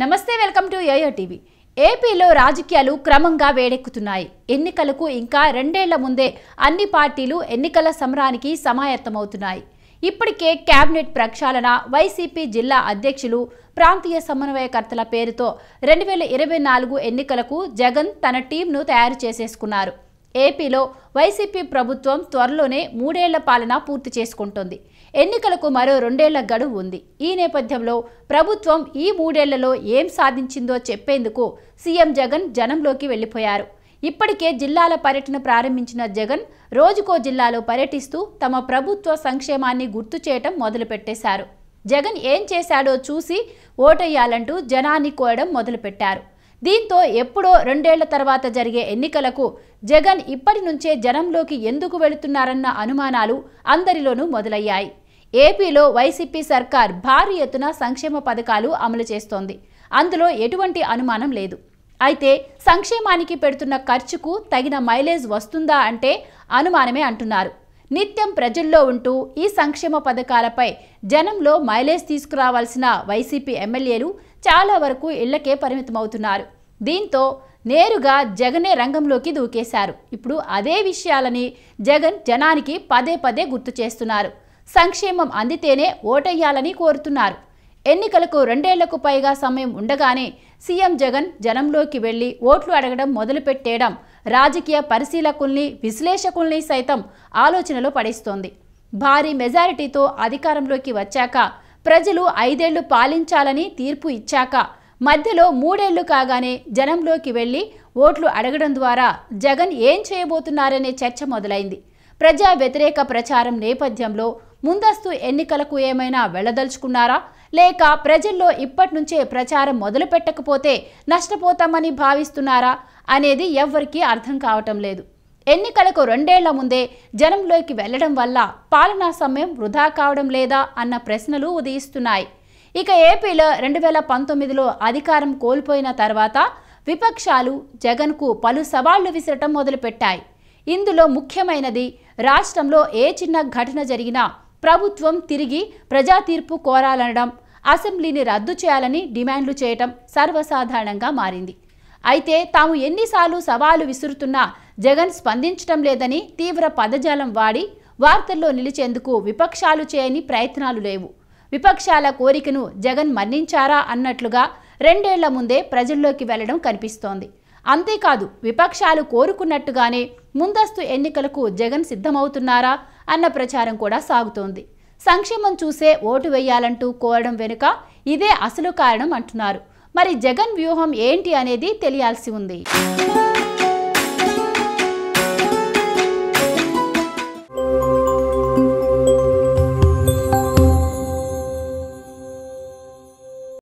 నమస్తే welcome to ఏయో TV ఏపీలో రాజకీయాలు క్రమంగా వేడెక్కుతున్నాయి ఎన్నికలకు ఇంకా రెండేళ్ల ముందే అన్ని పార్టీలు ఎన్నికల సమరానికి సమాయత్తమవుతున్నాయి ఇప్పటికే కేబినెట్ ప్రక్షాళన వైసీపీ జిల్లా అధ్యక్షులు ప్రాంతీయ సమన్వయకర్తల పేరుతో రెండు వేల ఇరవై నాలుగు ఎన్నికలకు జగన్ తన టీంను తయారు చేసేసుకున్నారు ఏపీలో వైసీపీ ప్రభుత్వం త్వరలోనే మూడేళ్ల పాలన పూర్తి చేసుకుంటుంది ఎన్నికలకు మరో రెండేళ్ల గడువు ఉంది ఈ నేపథ్యంలో ప్రభుత్వం ఈ మూడేళ్లలో ఏం సాధించిందో చెప్పేందుకు సీఎం జగన్ జనంలోకి వెళ్ళిపోయారు ఇప్పటికే జిల్లాల పర్యటన ప్రారంభించిన జగన్ రోజుకో జిల్లాలో పర్యటిస్తూ తమ ప్రభుత్వ సంక్షేమాన్ని గుర్తు చేయటం మొదలుపెట్టేశారు జగన్ ఏం చేశాడో చూసి ఓటయ్యాలంటూ జనాన్ని కోయడం మొదలుపెట్టారు దీంతో ఎప్పుడో రెండేళ్ల తర్వాత జరిగే ఎన్నికలకు జగన్ ఇప్పటి నుంచే జనంలోకి ఎందుకు వెళుతున్నారన్న అనుమానాలు అందరిలోనూ మొదలయ్యాయి ఏపీలో వైసీపీ సర్కార్ భారీ ఎత్తున సంక్షేమ పథకాలు అమలు చేస్తోంది అందులో ఎటువంటి అనుమానం లేదు అయితే సంక్షేమానికి పెడుతున్న ఖర్చుకు తగిన మైలేజ్ వస్తుందా అంటే అనుమానమే అంటున్నారు నిత్యం ప్రజల్లో ఉంటూ ఈ సంక్షేమ పథకాలపై జనంలో మైలేజ్ తీసుకురావాల్సిన వైసీపీ ఎమ్మెల్యేలు చాలా వరకు ఇళ్లకే పరిమితమవుతున్నారు దీంతో నేరుగా జగనే రంగంలోకి దూకేశారు ఇప్పుడు అదే విషయాలని జగన్ జనానికి పదే పదే గుర్తు చేస్తున్నారు సంక్షేమం అందితేనే ఓటెయ్యాలని కోరుతున్నారు ఎన్నికలకు రెండేళ్లకు పైగా సమయం ఉండగానే సీఎం జగన్ జనంలోకి వెళ్లి ఓట్లు అడగడం మొదలుపెట్టేయడం రాజకీయ పరిశీలకుల్ని విశ్లేషకుల్ని సైతం ఆలోచనలో పడిస్తోంది భారీ మెజారిటీతో అధికారంలోకి వచ్చాక ప్రజలు ఐదేళ్లు పాలించాలని తీర్పు ఇచ్చాక మధ్యలో మూడేళ్లు కాగానే జనంలోకి వెళ్ళి ఓట్లు అడగడం ద్వారా జగన్ ఏం చేయబోతున్నారనే చర్చ మొదలైంది ప్రజా వ్యతిరేక ప్రచారం నేపథ్యంలో ముందస్తు ఎన్నికలకు ఏమైనా వెళ్లదలుచుకున్నారా లేక ప్రజల్లో ఇప్పటి నుంచే ప్రచారం మొదలు పెట్టకపోతే నష్టపోతామని భావిస్తున్నారా అనేది ఎవ్వరికీ అర్థం కావటం లేదు ఎన్నికలకు రెండేళ్ల ముందే జనంలోకి వెళ్లడం వల్ల పాలనా సమయం వృధా కావడం లేదా అన్న ప్రశ్నలు ఉదయిస్తున్నాయి ఇక ఏపీలో రెండు వేల పంతొమ్మిదిలో అధికారం కోల్పోయిన తర్వాత విపక్షాలు జగన్కు పలు సవాళ్లు విసరటం మొదలుపెట్టాయి ఇందులో ముఖ్యమైనది రాష్ట్రంలో ఏ చిన్న ఘటన జరిగినా ప్రభుత్వం తిరిగి ప్రజా తీర్పు కోరాలనడం అసెంబ్లీని రద్దు చేయాలని డిమాండ్లు చేయటం సర్వసాధారణంగా మారింది అయితే తాము ఎన్నిసార్లు సవాలు విసురుతున్నా జగన్ స్పందించటం లేదని తీవ్ర పదజాలం వాడి వార్తల్లో నిలిచేందుకు విపక్షాలు చేయని ప్రయత్నాలు లేవు విపక్షాల కోరికను జగన్ మన్నించారా అన్నట్లుగా రెండేళ్ల ముందే ప్రజల్లోకి వెళ్లడం కనిపిస్తోంది అంతేకాదు విపక్షాలు కోరుకున్నట్టుగానే ముందస్తు ఎన్నికలకు జగన్ సిద్ధమవుతున్నారా అన్న ప్రచారం కూడా సాగుతోంది సంక్షేమం చూసే ఓటు వేయాలంటూ కోరడం వెనుక ఇదే అసలు కారణం అంటున్నారు మరి జగన్ వ్యూహం ఏంటి అనేది తెలియాల్సి ఉంది